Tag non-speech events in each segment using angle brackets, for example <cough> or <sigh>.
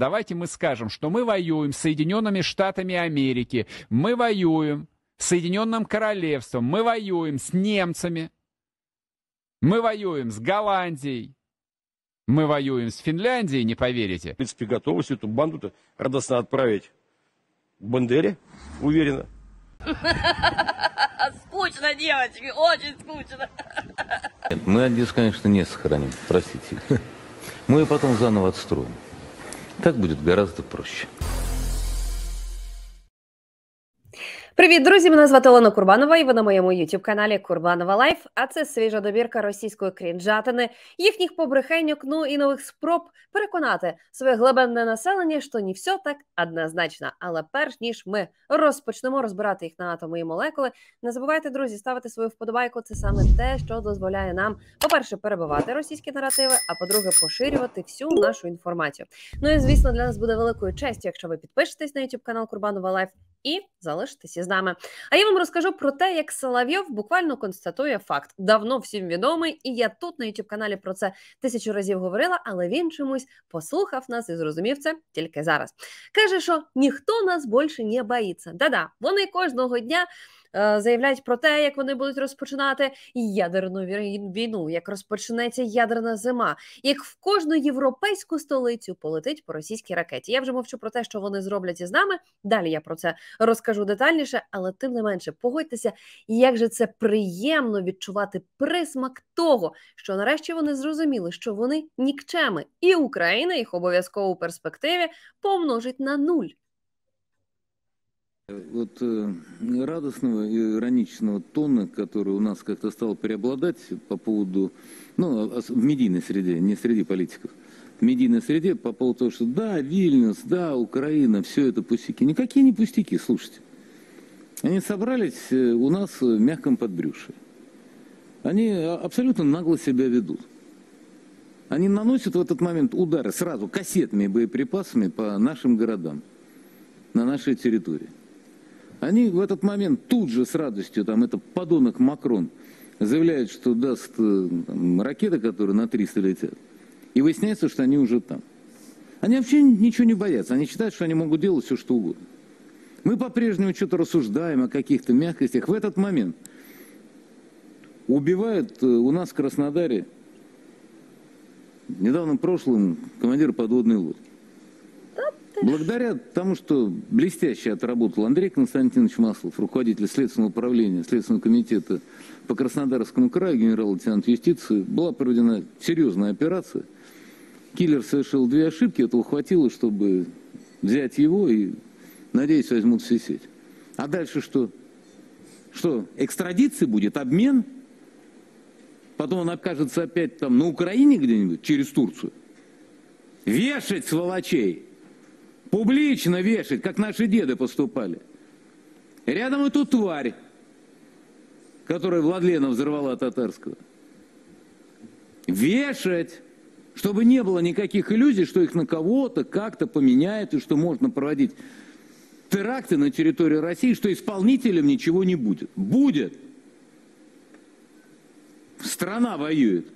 Давайте мы скажем, что мы воюем с Соединенными Штатами Америки, мы воюем с Соединенным Королевством, мы воюем с немцами, мы воюем с Голландией, мы воюем с Финляндией, не поверите. В принципе, готовы всю эту банду-то радостно отправить к Бандере, уверенно. <laughs> Скучно, девочки, очень скучно. мы Одессу, конечно, не сохраним, простите. <laughs> Мы ее потом заново отстроим. Так будет гораздо проще. Привіт, друзі! Мене звати Олена Курбанова, і ви на моєму youtube каналі Курбанова Лайф. А це свіжа добірка російської крінжатини, їхніх побрехеньок, ну і нових спроб переконати своє глибинне населення, що не все так однозначно. Але перш ніж ми розпочнемо розбирати їх на атоми і молекули, не забувайте, друзі, ставити свою вподобайку. Це саме те, що дозволяє нам, по-перше, перебивати російські наративи, а по-друге, поширювати всю нашу інформацію. Ну і звісно, для нас буде великою честю, якщо ви підпишетесь на youtube канал Курбанова Лайф і залишитися з нами. А я вам розкажу про те, як Соловйов буквально констатує факт. Давно всім відомий, і я тут на youtube каналі про це тисячу разів говорила, але він чомусь послухав нас і зрозумів це тільки зараз. Каже, що ніхто нас більше не боїться. Да-да, вони кожного дня. Е, заявляють про те, як вони будуть розпочинати ядерну війну, як розпочнеться ядерна зима, як в кожну європейську столицю полетить по російській ракеті. Я вже мовчу про те, що вони зроблять із нами. Далі я про це розкажу детальніше, але тим не менше, погодьтеся, як же це приємно відчувати присмак того, що нарешті вони зрозуміли, що вони нікчеми, і Україна їх обов'язково у перспективі помножить на нуль. Вот э, радостного и ироничного тона, который у нас как-то стал преобладать по поводу, ну, а, а в медийной среде, не среди политиков, в медийной среде по поводу того, что да, Вильнюс, да, Украина, все это пустяки. Никакие не пустяки, слушайте. Они собрались э, у нас в мягком подбрюше. Они э, абсолютно нагло себя ведут. Они наносят в этот момент удары сразу кассетными боеприпасами по нашим городам, на нашей территории. Они в этот момент тут же с радостью, там, это подонок Макрон, заявляет, что даст э, там, ракеты, которые на 300 летят. И выясняется, что они уже там. Они вообще ничего не боятся. Они считают, что они могут делать все, что угодно. Мы по-прежнему что-то рассуждаем о каких-то мягкостях. В этот момент убивают э, у нас в Краснодаре недавно прошлым командир подводной лодки. Благодаря тому, что блестяще отработал Андрей Константинович Маслов, руководитель Следственного управления, Следственного комитета по Краснодарскому краю, генерал-лейтенант юстиции, была проведена серьезная операция. Киллер совершил две ошибки, этого хватило, чтобы взять его и, надеюсь, возьмут все сеть. А дальше что? Что, экстрадиция будет, обмен? Потом он окажется опять там на Украине где-нибудь, через Турцию? Вешать сволочей! Публично вешать, как наши деды поступали. Рядом эту тварь, которая Владлена взорвала татарского. Вешать, чтобы не было никаких иллюзий, что их на кого-то как-то поменяют, и что можно проводить теракты на территории России, что исполнителям ничего не будет. Будет. Страна воюет.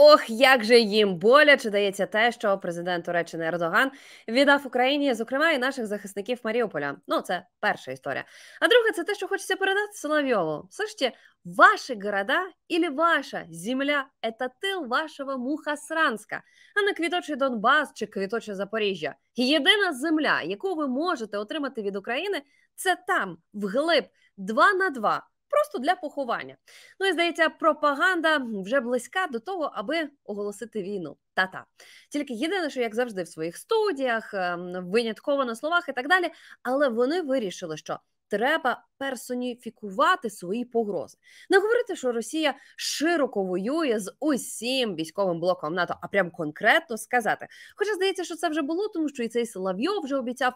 Ох, як же їм боляче дається те, що президент Туреччини Ердоган віддав Україні, зокрема, і наших захисників Маріуполя. Ну, це перша історія. А друга це те, що хочеться передати Соловйову. Слушайте, ваші города или ваша земля – это тил вашого Сранська, а не квіточий Донбас чи квіточе Запоріжжя. Єдина земля, яку ви можете отримати від України, це там, вглиб, два на два просто для поховання. Ну і здається, пропаганда вже близька до того, аби оголосити війну. Та-та. Тільки єдине, що як завжди, в своїх студіях, ем, винятково на словах і так далі. Але вони вирішили, що треба персоніфікувати свої погрози. Не говорити, що Росія широко воює з усім військовим блоком НАТО, а прям конкретно сказати. Хоча здається, що це вже було, тому що і цей Соловйов вже обіцяв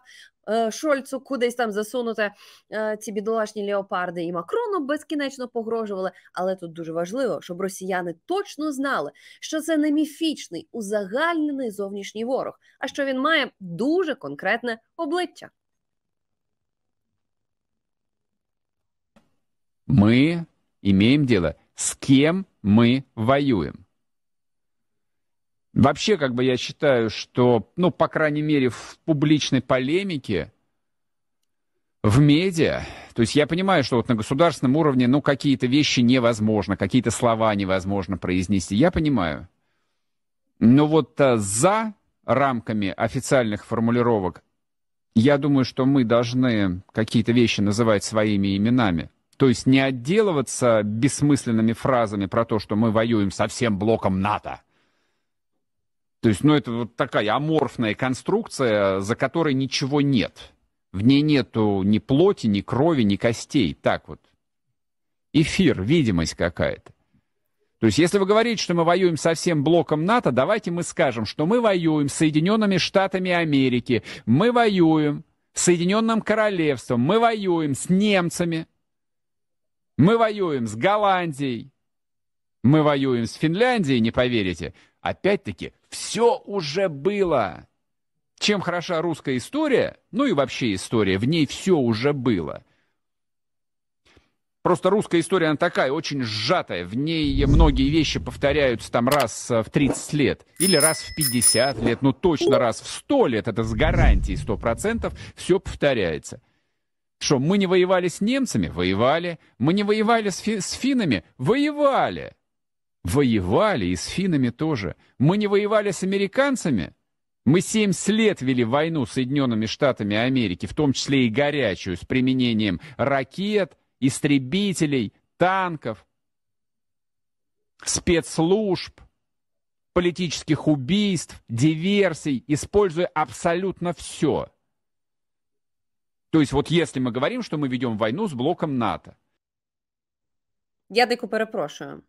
е, Шольцу кудись там засунути е, ці бідолашні леопарди, і Макрону безкінечно погрожували. Але тут дуже важливо, щоб росіяни точно знали, що це не міфічний узагальнений зовнішній ворог, а що він має дуже конкретне обличчя. Мы имеем дело, с кем мы воюем. Вообще, как бы я считаю, что, ну, по крайней мере, в публичной полемике, в медиа, то есть я понимаю, что вот на государственном уровне, ну, какие-то вещи невозможно, какие-то слова невозможно произнести, я понимаю. Но вот а, за рамками официальных формулировок, я думаю, что мы должны какие-то вещи называть своими именами. То есть не отделываться бессмысленными фразами про то, что мы воюем со всем блоком НАТО. То есть, ну, это вот такая аморфная конструкция, за которой ничего нет. В ней нету ни плоти, ни крови, ни костей. Так вот. Эфир, видимость какая-то. То есть, если вы говорите, что мы воюем со всем блоком НАТО, давайте мы скажем, что мы воюем с Соединенными Штатами Америки, мы воюем с Соединенным Королевством, мы воюем с немцами – мы воюем с Голландией. Мы воюем с Финляндией, не поверите. Опять-таки, все уже было. Чем хороша русская история, ну и вообще история, в ней все уже было. Просто русская история, она такая, очень сжатая. В ней многие вещи повторяются там раз э, в 30 лет. Или раз в 50 лет. Ну, точно раз в 100 лет. Это с гарантией 100%. Все повторяется. Что, мы не воевали с немцами? Воевали. Мы не воевали с, фи с финнами? Воевали. Воевали и с финнами тоже. Мы не воевали с американцами? Мы семь лет вели войну с Соединенными Штатами Америки, в том числе и горячую, с применением ракет, истребителей, танков, спецслужб, политических убийств, диверсий, используя абсолютно все – То есть вот если мы говорим, что мы ведем войну с блоком НАТО. Я дико перепрошую.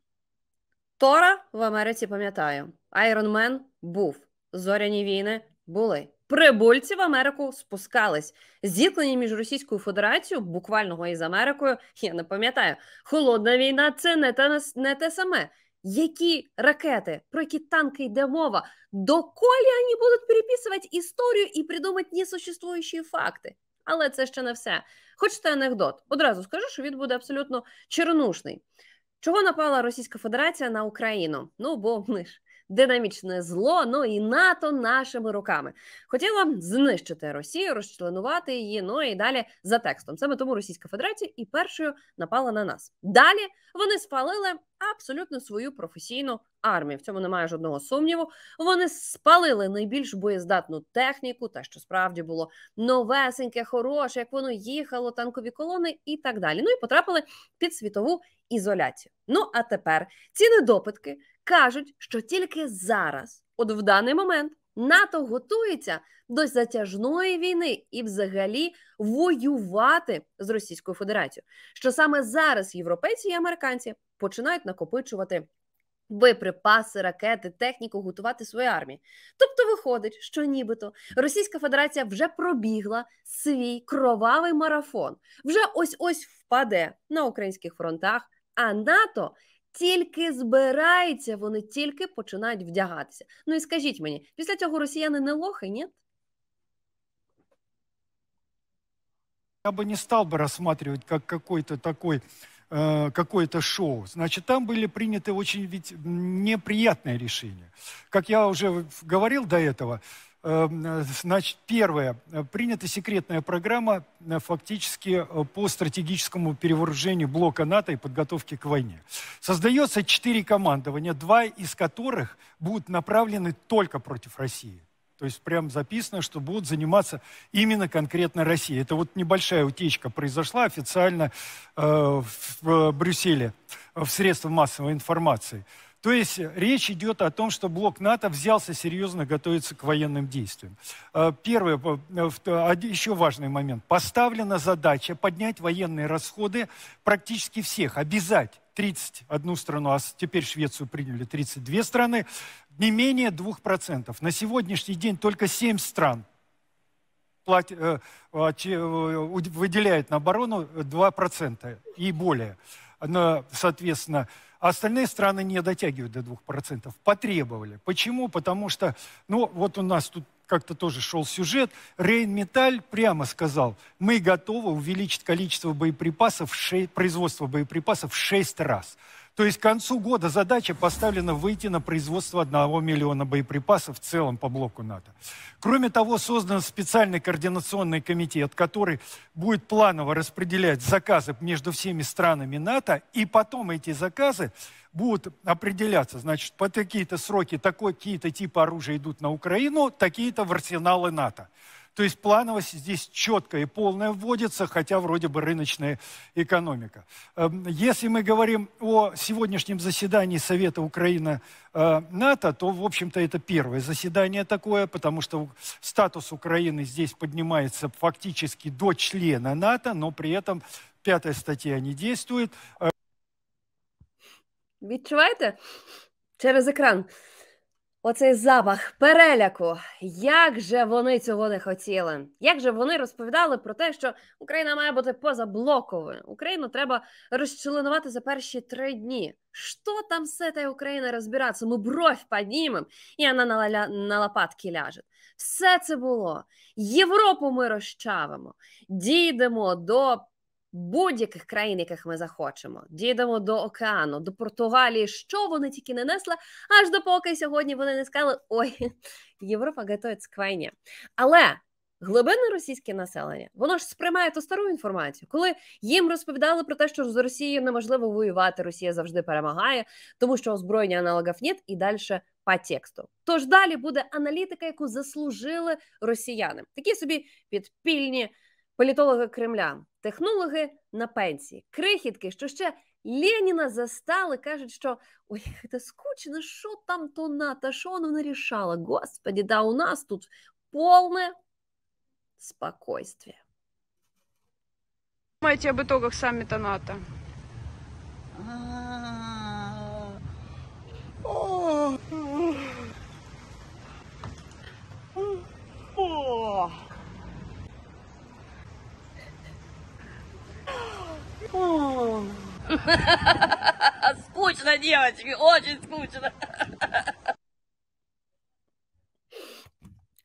Тора в Америці пам'ятаю, Айронмен був, зоряні війни були. Прибульці в Америку спускались. Зіткнення між Російською Федерацією, буквального із Америкою, я не пам'ятаю. Холодна війна це не те, не те саме. Які ракети, про які танки йде мова? Доколі вони будуть переписувати історію і придумати несуществуючі факти? Але це ще не все. Хочете анекдот? Одразу скажу, що він буде абсолютно чернушний. Чого напала Російська Федерація на Україну? Ну бо ми ж динамічне зло, ну і НАТО нашими руками хотіла знищити Росію, розчленувати її. Ну і далі за текстом. Саме тому Російська Федерація і першою напала на нас. Далі вони спалили абсолютно свою професійну армію. В цьому немає жодного сумніву. Вони спалили найбільш боєздатну техніку, те, що справді було новесеньке, хороше, як воно їхало, танкові колони і так далі. Ну і потрапили під світову ізоляцію. Ну а тепер ці недопитки кажуть, що тільки зараз, от в даний момент, НАТО готується до затяжної війни і, взагалі, воювати з Російською Федерацією. Що саме зараз європейці і американці починають накопичувати боєприпаси, ракети, техніку, готувати свої армії. Тобто, виходить, що нібито Російська Федерація вже пробігла свій кровавий марафон, вже ось ось впаде на українських фронтах. А НАТО тільки збираються, вони тільки починають вдягатися. Ну і скажіть мені, після цього росіяни не лохи, ні? Я бы не стал бы рассматривать как какой-то такой э, какое-то шоу. Значит, там были приняты очень ведь неприятные решения. Как я уже говорил до этого, Эм, э, значит, первое. Принята секретная программа э, фактически э, по стратегическому перевооружению блока НАТО и подготовке к войне. Создается четыре командования, два из которых будут направлены только против России. То есть прям записано, что будут заниматься именно конкретно Россией. Это вот небольшая утечка произошла официально э, в, в Брюсселе в средства массовой информации. То есть э, речь идет о том, что блок НАТО взялся серьезно готовиться к военным действиям. Э, первое, э, еще важный момент. Поставлена задача поднять военные расходы практически всех, обязать 31 страну, а теперь Швецию приняли 32 страны, не менее 2%. На сегодняшний день только 7 стран платит, выделяет на оборону 2% и более. Соответственно, а остальные страны не дотягивают до 2%. Потребовали. Почему? Потому что, ну, вот у нас тут как-то тоже шел сюжет, Рейнметаль прямо сказал, мы готовы увеличить количество боеприпасов, производство боеприпасов в 6 раз. То есть к концу года задача поставлена выйти на производство 1 миллиона боеприпасов в целом по блоку НАТО. Кроме того, создан специальный координационный комитет, который будет планово распределять заказы между всеми странами НАТО, и потом эти заказы будут определяться. Значит, по какие то сроки, какие то типы оружия идут на Украину, такие-то в арсеналы НАТО. То есть плановость здесь четкая и полная вводится, хотя вроде бы рыночная экономика. Эм, если мы говорим о сегодняшнем заседании Совета Украина-НАТО, э, то, в общем-то, это первое заседание такое, потому что статус Украины здесь поднимается фактически до члена НАТО, но при этом пятая статья не действует. Э, Відчуваєте? Через екран. Оцей запах переляку, як же вони цього не хотіли? Як же вони розповідали про те, що Україна має бути позаблоковою? Україну треба розчленувати за перші три дні. Що там все та Україна розбиратися? Ми бровь поднимем, і вона на, ля... на лопатки ляже. Все це було. Європу ми розчавимо, дійдемо до будь-яких країн, яких ми захочемо, дійдемо до океану, до Португалії, що вони тільки не несли, аж допоки сьогодні вони не сказали ой, <laughs> Європа готується к війні. Але глибини російське населення воно ж сприймає ту стару інформацію, коли їм розповідали про те, що з Росією неможливо воювати, Росія завжди перемагає, тому що озброєння аналогів ні, і далі. По тексту, тож далі буде аналітика, яку заслужили росіяни, такі собі підпільні Політологи Кремля, технологи на пенсії, крихітки, що ще Леніна застали, кажуть, що ой, це скучно, що там то на, та що воно нарішала? Господі, да у нас тут повне спокойствие. Думайте об итогах саммита НАТО. О! <laughs> Скучно, девочки, очень скучно.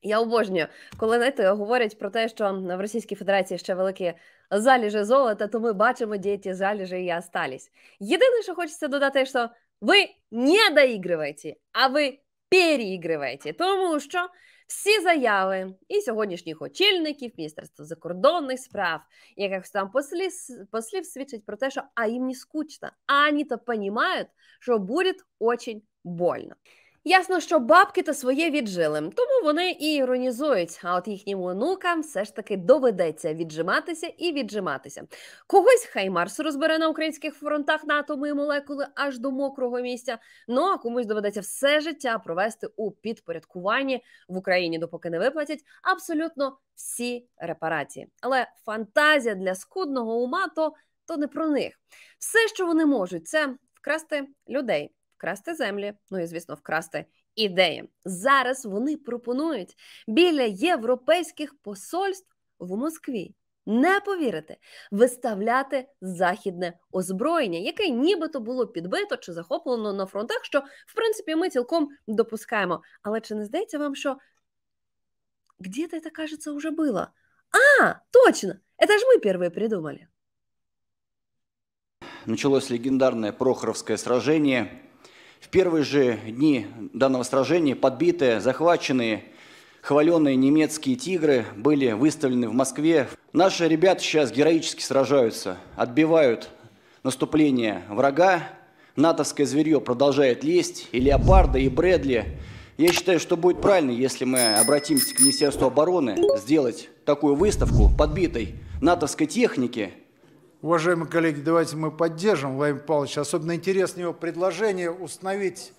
Я обожнюю, коли знаєте, говорять про те, що в Російській Федерації ще великі заліжі золота, то ми бачимо діти заліжі і остались. Єдине, що хочеться додати, що ви не доігриваєте, а ви переігриваєте. Тому що всі заяви і сьогоднішніх очільників міністерства закордонних справ, якихось там послів, послів свідчить про те, що а їм не скучно, ані то понімають, що буде очень больно. Ясно, що бабки то своє віджили, тому вони і іронізують. А от їхнім онукам все ж таки доведеться віджиматися і віджиматися. Когось хай Марс розбере на українських фронтах на атоми і молекули аж до мокрого місця. Ну а комусь доведеться все життя провести у підпорядкуванні в Україні, допоки не виплатять абсолютно всі репарації. Але фантазія для скудного ума то, то не про них. Все, що вони можуть, це вкрасти людей вкрасти землі, ну і звісно, вкрасти ідеї. Зараз вони пропонують біля європейських посольств в Москві. Не повірите, виставляти західне озброєння, яке нібито було підбито чи захоплено на фронтах, що в принципі ми цілком допускаємо. Але чи не здається вам, що где-то это, кажется, уже было? А, точно! Это ж ми первые придумали. Началось легендарне Прохоровское сражение, В первые же дни данного сражения подбитые, захваченные, хваленные немецкие «Тигры» были выставлены в Москве. Наши ребята сейчас героически сражаются, отбивают наступление врага. Натовское зверье продолжает лезть, и «Леопарда», и «Брэдли». Я считаю, что будет правильно, если мы обратимся к Министерству обороны, сделать такую выставку подбитой натовской техники – Уважаемые коллеги, давайте мы поддержим Владимира Павловича. Особенно интересно его предложение установить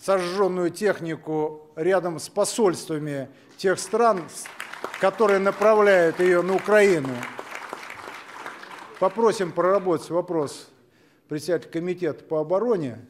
сожженную технику рядом с посольствами тех стран, которые направляют ее на Украину. Попросим проработать вопрос председателя комітету по обороне.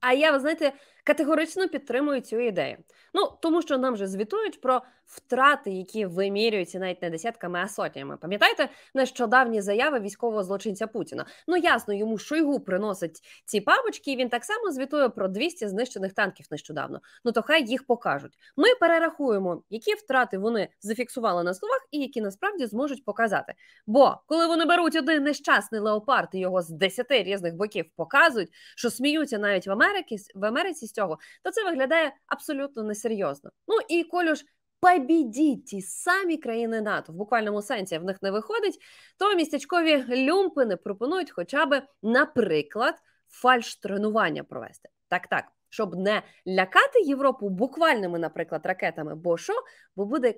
А я, вы знаете, категорично підтримую цю ідею. Ну, потому что нам же звітують про втрати, які вимірюються навіть не десятками, а сотнями. Пам'ятаєте нещодавні заяви військового злочинця Путіна? Ну ясно, йому шойгу приносить ці папочки, і він так само звітує про 200 знищених танків нещодавно. Ну то хай їх покажуть. Ми перерахуємо, які втрати вони зафіксували на словах, і які насправді зможуть показати. Бо коли вони беруть один нещасний леопард і його з 10 різних боків показують, що сміються навіть в Америці в Америці з цього, то це виглядає абсолютно несерйозно. Ну і колю ж Побідіть ті самі країни НАТО в буквальному сенсі в них не виходить. То містечкові люмпини пропонують, хоча б, наприклад, фальш тренування провести так, так, щоб не лякати Європу буквальними, наприклад, ракетами, бо що, бо буде.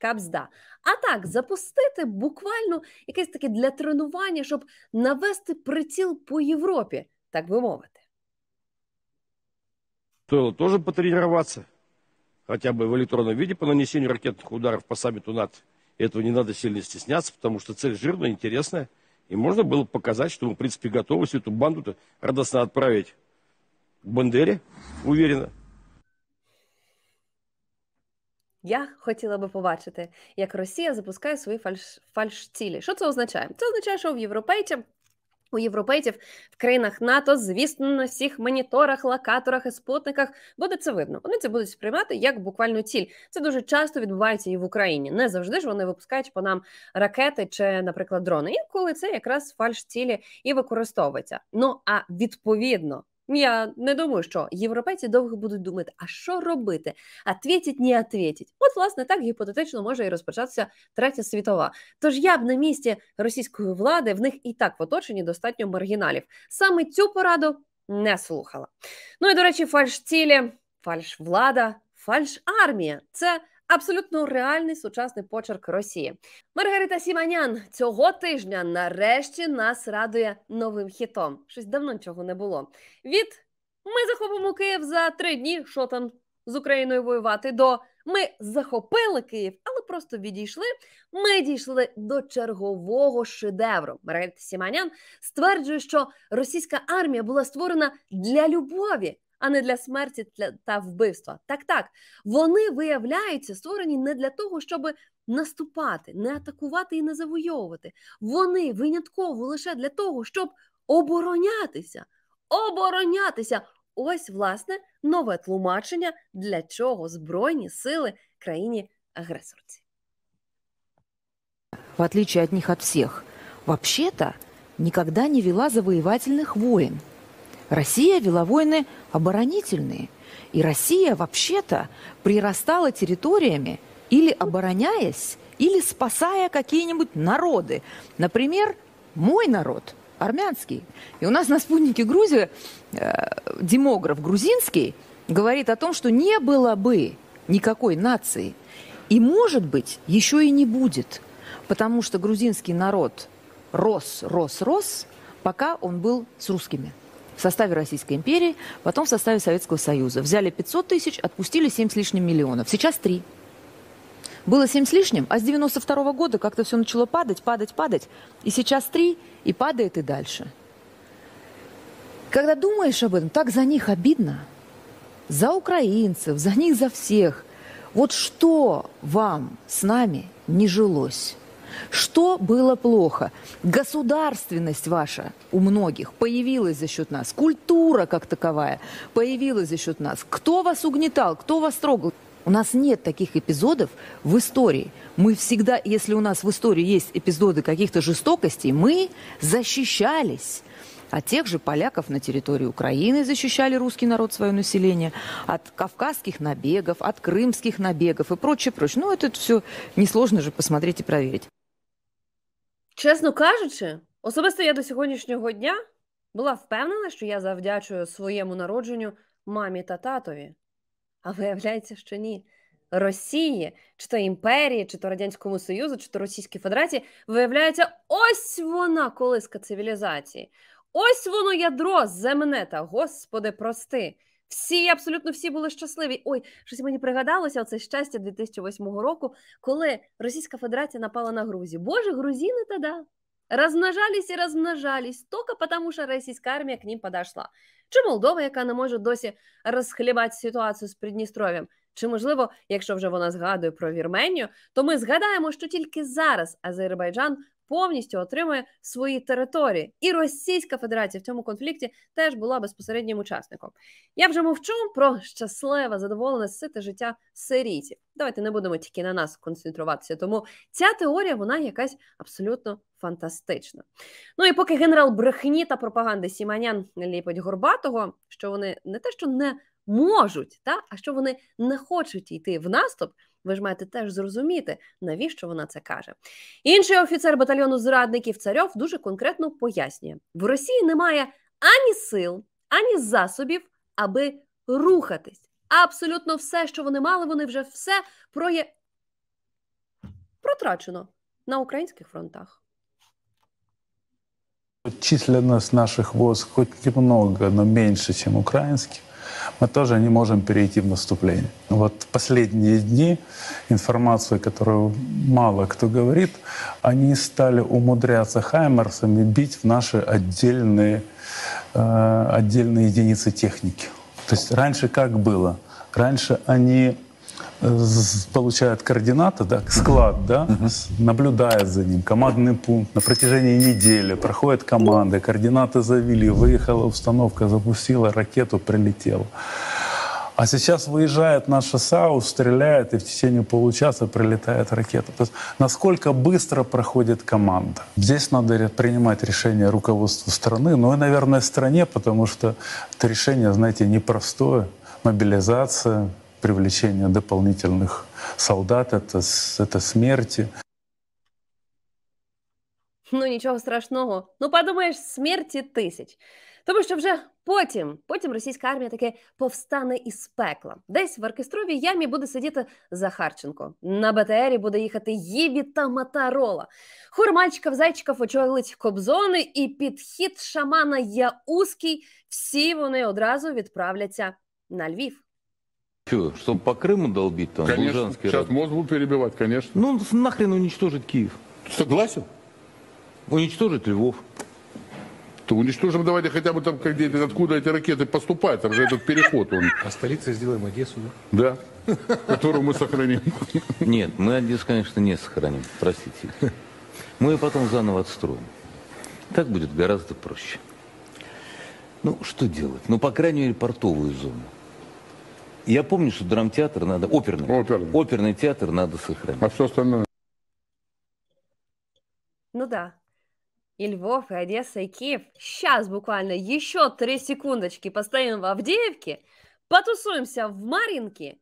Капзда, а так запустити буквально якесь таке для тренування, щоб навести приціл по Європі, так би мовити. Тоже потренуватися. хотя бы в электронном виде по нанесению ракетных ударов по саммиту НАТО. Этого не надо сильно стесняться, потому что цель жирная, интересная. И можно было показать, что мы, в принципе, готовы всю эту банду-то радостно отправить к Бандере, уверенно. Я хотіла би побачити, як Росія запускає свої фальш... фальшцілі. Що це означає? Це означає, що в європейців У європейців в країнах НАТО, звісно, на всіх моніторах, локаторах і спутниках буде це видно. Вони це будуть сприймати як буквально ціль. Це дуже часто відбувається і в Україні. Не завжди ж вони випускають по нам ракети чи, наприклад, дрони. І коли це якраз фальш цілі і використовується. Ну а відповідно Ну, я не думаю, що європейці довго будуть думати, а що робити? А твітять, не отвітіть. От, власне, так гіпотетично може і розпочатися третя світова. Тож я б на місці російської влади в них і так в оточенні достатньо маргіналів. Саме цю пораду не слухала. Ну і до речі, фальш фальш, цілі, влада, фальш армія Це Абсолютно реальний сучасний почерк Росії. Маргарита Сіманян цього тижня нарешті нас радує новим хітом. Щось давно чого не було. Від ми захопимо Київ за три дні. що там з Україною воювати до ми захопили Київ, але просто відійшли. Ми дійшли до чергового шедевру. Маргарита Сіманян стверджує, що російська армія була створена для любові а не для смерті та вбивства. Так, так, вони виявляються, створені не для того, щоб наступати, не атакувати і не завойовувати. Вони винятково лише для того, щоб оборонятися. Оборонятися. Ось, власне, нове тлумачення, для чого Збройні сили країні-агресорці. В отличие от них от всех, вообще-то никогда не вела завоевательных воєн. Россия вела войны оборонительные. И Россия вообще-то прирастала территориями или обороняясь, или спасая какие-нибудь народы. Например, мой народ, армянский. И у нас на спутнике Грузия э, демограф грузинский говорит о том, что не было бы никакой нации. И, может быть, еще и не будет. Потому что грузинский народ рос, рос, рос, пока он был с русскими в составе Российской империи, потом в составе Советского Союза. Взяли 500 тысяч, отпустили 7 с лишним миллионов. Сейчас 3. Было 7 с лишним, а с 92 -го года как-то все начало падать, падать, падать. И сейчас 3, и падает и дальше. Когда думаешь об этом, так за них обидно. За украинцев, за них, за всех. Вот что вам с нами не жилось? Что было плохо? Государственность ваша у многих появилась за счет нас. Культура как таковая появилась за счет нас. Кто вас угнетал, кто вас трогал? У нас нет таких эпизодов в истории. Мы всегда, если у нас в истории есть эпизоды каких-то жестокостей, мы защищались. От а тех же поляков на территории Украины защищали русский народ свое население, от кавказских набегов, от крымских набегов и прочее, прочее. Ну, это все несложно же посмотреть и проверить. Чесно кажучи, особисто я до сьогоднішнього дня була впевнена, що я завдячую своєму народженню мамі та татові. А виявляється, що ні. Росії, чи то імперії, чи то Радянському Союзу, чи то Російській Федерації, виявляється, ось вона колиска цивілізації. Ось воно ядро земне та, Господи, прости. Всі, абсолютно всі були щасливі. Ой, щось мені пригадалося оце щастя 2008 року, коли Російська Федерація напала на Грузію. Боже, грузини тоді розмножались і розмножались, тільки тому що російська армія к ним подошла. Чи Молдова, яка не може досі розхлібати ситуацію з Придністров'ям? Чи можливо, якщо вже вона згадує про Вірменію, то ми згадаємо, що тільки зараз Азербайджан повністю отримує свої території, і Російська Федерація в цьому конфлікті теж була безпосереднім учасником. Я вже мовчу про щасливе, задоволене сите життя сирійців. Давайте не будемо тільки на нас концентруватися. Тому ця теорія вона якась абсолютно фантастична. Ну і поки генерал брехні та пропаганди Сіманян ліпить горбатого, що вони не те, що не можуть, та а що вони не хочуть йти в наступ. Ви ж маєте теж зрозуміти, навіщо вона це каже. Інший офіцер батальйону зрадників царьов дуже конкретно пояснює: в Росії немає ані сил, ані засобів, аби рухатись. Абсолютно все, що вони мали, вони вже все проє... протрачено на українських фронтах. Численность наших войск хоть немного, но меньше, чем украинских. мы тоже не можем перейти в наступление. Вот последние дни информацию, которую мало кто говорит, они стали умудряться хаймерсами бить в наши отдельные, э, отдельные единицы техники. То есть раньше как было? Раньше они получает координаты, да, склад, да, наблюдает за ним, командный пункт на протяжении недели, проходят команды, координаты завели, выехала установка, запустила ракету, прилетела. А сейчас выезжает наша САУ, стреляет, и в течение получаса прилетает ракета. То есть насколько быстро проходит команда. Здесь надо принимать решение руководству страны, ну и, наверное, стране, потому что это решение, знаете, непростое. Мобилизация, привлечение дополнительных солдат, это, это смерти. Ну нічого страшного. Ну подумаєш, смерті тисяч. Тому що вже потім, потім російська армія таке повстане із пекла. Десь в оркестровій ямі буде сидіти Захарченко. На БТРі буде їхати Єві та Матарола. Хор мальчиків зайчиків очолить кобзони, і підхід шамана Яузький. Всі вони одразу відправляться на Львів. Что, чтобы по Крыму долбить там? Конечно, Лужанский сейчас рад... мозг будут перебивать, конечно. Ну, нахрен уничтожить Киев? Согласен. Уничтожить Львов. То уничтожим давайте хотя бы там, где, откуда эти ракеты поступают, там же этот переход. Он... А столицей сделаем Одессу, да? Да, которую мы сохраним. Нет, мы Одессу, конечно, не сохраним, простите. Мы ее потом заново отстроим. Так будет гораздо проще. Ну, что делать? Ну, по крайней мере, портовую зону. Я помню, что драмтеатр надо, оперный, оперный, оперный театр надо сохранить. А все остальное? Ну да. И Львов, и Одесса, и Киев. Сейчас буквально еще три секундочки постоим в Авдеевке, потусуемся в Маринке,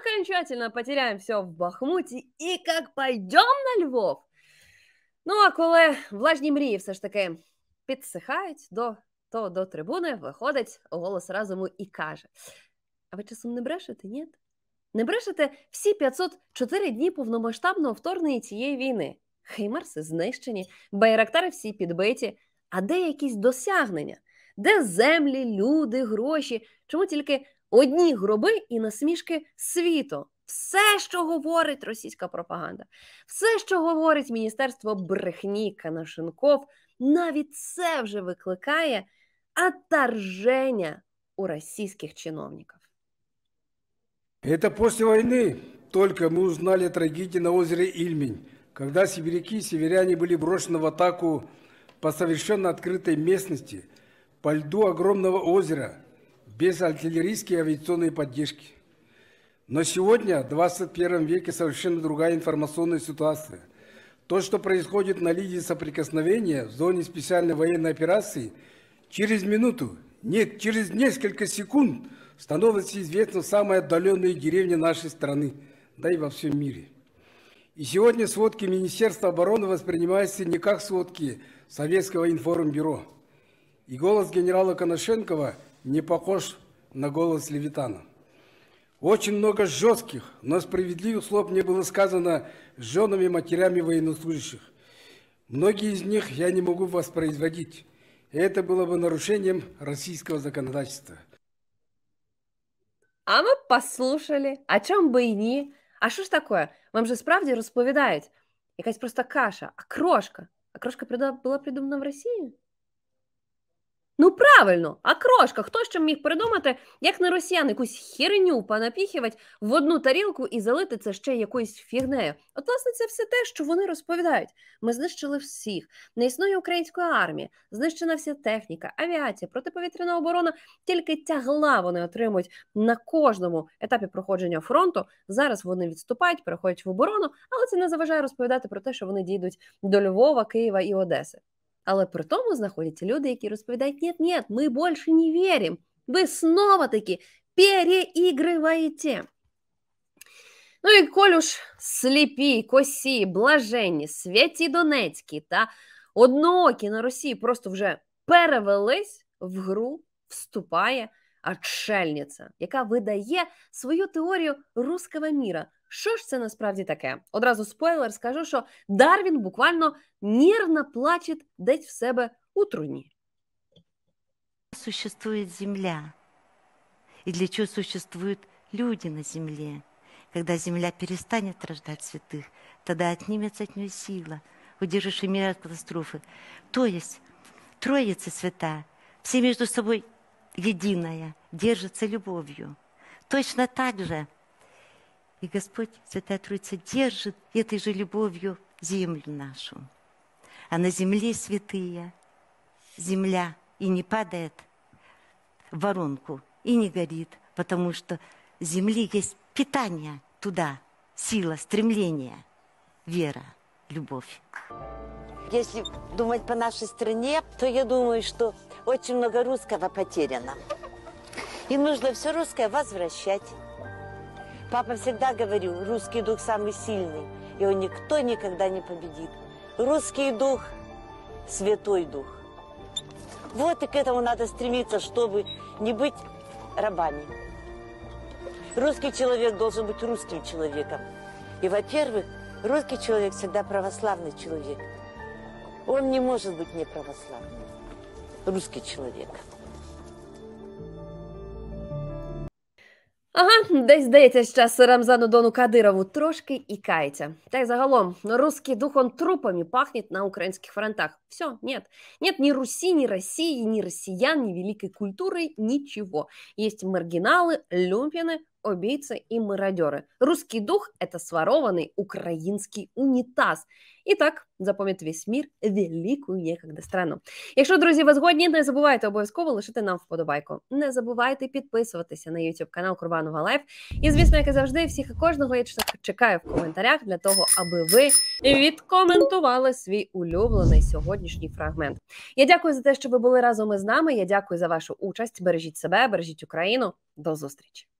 окончательно потеряем все в Бахмуте и как пойдем на Львов. Ну, а коли влажні мрії все ж таки підсихають, до, то до трибуни виходить голос разуму і каже – А ви часом не брешете, ні? Не брешете всі 504 дні повномасштабного вторгнення цієї війни. Хеймарси знищені, байрактари всі підбиті. А де якісь досягнення? Де землі, люди, гроші? Чому тільки одні гроби і насмішки світу? Все, що говорить російська пропаганда, все, що говорить Міністерство брехні Канашенков, навіть це вже викликає отторження у російських чиновників. Это после войны только мы узнали о трагедии на озере Ильмень, когда сибиряки и северяне были брошены в атаку по совершенно открытой местности, по льду огромного озера, без артиллерийской и авиационной поддержки. Но сегодня, в 21 веке, совершенно другая информационная ситуация. То, что происходит на линии соприкосновения в зоне специальной военной операции, через минуту, нет, через несколько секунд – становится известна самая отдаленная деревня нашей страны, да и во всем мире. И сегодня сводки Министерства обороны воспринимаются не как сводки Советского информбюро. И голос генерала Коношенкова не похож на голос Левитана. Очень много жестких, но справедливых слов мне было сказано с женами и матерями военнослужащих. Многие из них я не могу воспроизводить. И это было бы нарушением российского законодательства – А ми послушали, а чому би й ні. А що ж таке? Вам же справді розповідають. Якась просто каша, а крошка? окрошка. Окрошка була придумана в Росії? Ну правильно, а крошка, хто ще міг придумати, як на росіян якусь хіреню понапіхівать в одну тарілку і залити це ще якоюсь фігнею? От, власне, це все те, що вони розповідають. Ми знищили всіх, не існує української армії, знищена вся техніка, авіація, протиповітряна оборона. Тільки тягла вони отримують на кожному етапі проходження фронту. Зараз вони відступають, переходять в оборону, але це не заважає розповідати про те, що вони дійдуть до Львова, Києва і Одеси. Але при тому знаходяться люди, які розповідають: ні, ні, ми більше не віримо, ви знову таки переігриваєте. Ну і колюш сліпі, косі, блаженні, святі Донецькі та одноокі на Росії просто вже перевелись в гру, вступає отшельниця, яка видає свою теорію руского міра. Що ж це насправді таке? Одразу спойлер скажу, що Дарвін буквально нервно плаче десь в себе у труні. Существує земля. і для чого существують люди на землі. Когда земля перестане рождати святых, тогда отнимется от нее сила, удержившая мир от катастрофы. То есть Троица свята, всі між собою единая, держаться любов'ю. Точно так же – И Господь, Святая Троица, держит этой же любовью землю нашу. А на земле святые, земля и не падает в воронку, и не горит, потому что земли есть питание туда, сила, стремление, вера, любовь. Если думать по нашей стране, то я думаю, что очень много русского потеряно. И нужно все русское возвращать. Папа всегда говорил, русский дух самый сильный, его никто никогда не победит. Русский дух – святой дух. Вот и к этому надо стремиться, чтобы не быть рабами. Русский человек должен быть русским человеком. И, во-первых, русский человек всегда православный человек. Он не может быть неправославным. Русский человек. Ага, десь здається, зараз Рамзану Дону Кадирову трошки і кається. Та й загалом русский дух трупами пахнет на украинских фронтах. Все, нет. Нет ни Руси, ни России, ни россиян, ни великой культуры, ничего. Есть маргиналы, люмпины, убийцы і мародеры. Русский дух – это сворованный украинский унітаз. І так запам'ятає весь мір велику некогда страну. Якщо друзі вас згодні, не забувайте обов'язково лишити нам вподобайку. Не забувайте підписуватися на YouTube канал Курбанова Лайф. І звісно, як і завжди, всіх і кожного я чекаю в коментарях для того, аби ви відкоментували свій улюблений сьогоднішній фрагмент. Я дякую за те, що ви були разом із нами. Я дякую за вашу участь. Бережіть себе, бережіть Україну. До зустрічі.